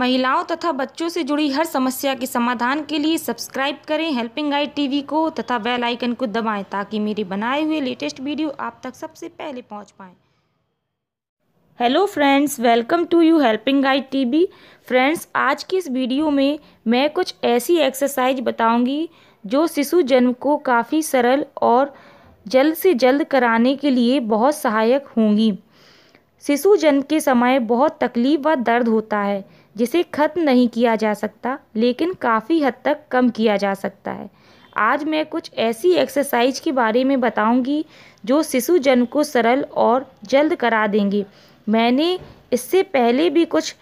महिलाओं तथा बच्चों से जुड़ी हर समस्या के समाधान के लिए सब्सक्राइब करें हेल्पिंग आई टीवी को तथा बेल आइकन को दबाएं ताकि मेरे बनाए हुए लेटेस्ट वीडियो आप तक सबसे पहले पहुंच पाएँ hello friends welcome to you helping I TV friends आज की इस वीडियो में मैं कुछ ऐसी एक्सरसाइज बताऊँगी जो शिशु जन्म को काफ़ी सरल और जल्द से जल्द कराने के लिए बहुत सहायक होंगी शिशु जन्म के समय बहुत तकलीफ व दर्द होता है जिसे ख़त्म नहीं किया जा सकता लेकिन काफ़ी हद तक कम किया जा सकता है आज मैं कुछ ऐसी एक्सरसाइज के बारे में बताऊंगी जो शिशु जन्म को सरल और जल्द करा देंगे मैंने इससे पहले भी कुछ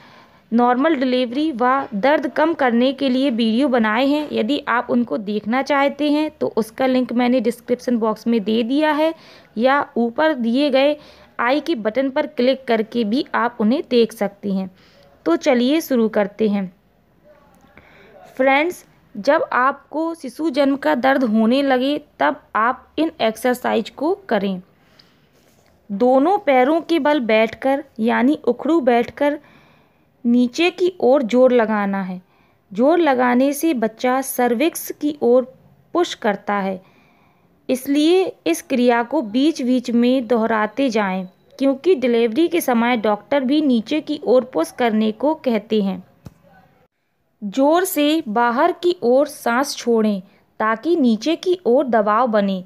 नॉर्मल डिलीवरी व दर्द कम करने के लिए वीडियो बनाए हैं यदि आप उनको देखना चाहते हैं तो उसका लिंक मैंने डिस्क्रिप्शन बॉक्स में दे दिया है या ऊपर दिए गए आई के बटन पर क्लिक करके भी आप उन्हें देख सकती हैं तो चलिए शुरू करते हैं फ्रेंड्स जब आपको शिशु जन्म का दर्द होने लगे तब आप इन एक्सरसाइज को करें दोनों पैरों के बल बैठकर यानी उखड़ू बैठकर नीचे की ओर जोर लगाना है जोर लगाने से बच्चा सर्विक्स की ओर पुश करता है इसलिए इस क्रिया को बीच बीच में दोहराते जाएं। क्योंकि डिलीवरी के समय डॉक्टर भी नीचे की ओर पुश करने को कहते हैं जोर से बाहर की ओर सांस छोड़ें ताकि नीचे की ओर दबाव बने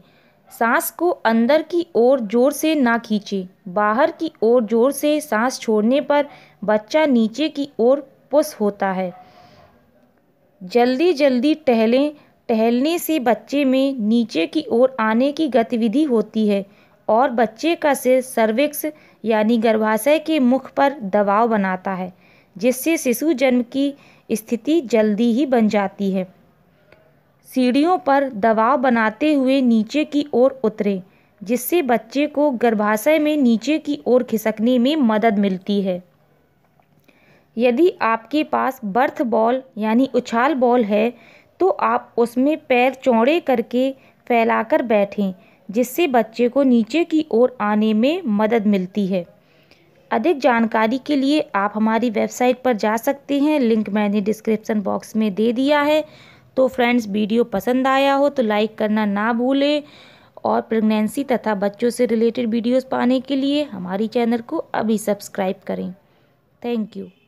सांस को अंदर की ओर जोर से ना खींचे बाहर की ओर जोर से सांस छोड़ने पर बच्चा नीचे की ओर पुश होता है जल्दी जल्दी टहलें टहलने से बच्चे में नीचे की ओर आने की गतिविधि होती है और बच्चे का सिर सर्विक्स यानी गर्भाशय के मुख पर दबाव बनाता है जिससे शिशु जन्म की स्थिति जल्दी ही बन जाती है सीढ़ियों पर दबाव बनाते हुए नीचे की ओर उतरें जिससे बच्चे को गर्भाशय में नीचे की ओर खिसकने में मदद मिलती है यदि आपके पास बर्थ बॉल यानी उछाल बॉल है तो आप उसमें पैर चौड़े करके फैलाकर बैठें जिससे बच्चे को नीचे की ओर आने में मदद मिलती है अधिक जानकारी के लिए आप हमारी वेबसाइट पर जा सकते हैं लिंक मैंने डिस्क्रिप्सन बॉक्स में दे दिया है तो फ्रेंड्स वीडियो पसंद आया हो तो लाइक करना ना भूलें और प्रेगनेंसी तथा बच्चों से रिलेटेड वीडियोस पाने के लिए हमारी चैनल को अभी सब्सक्राइब करें थैंक यू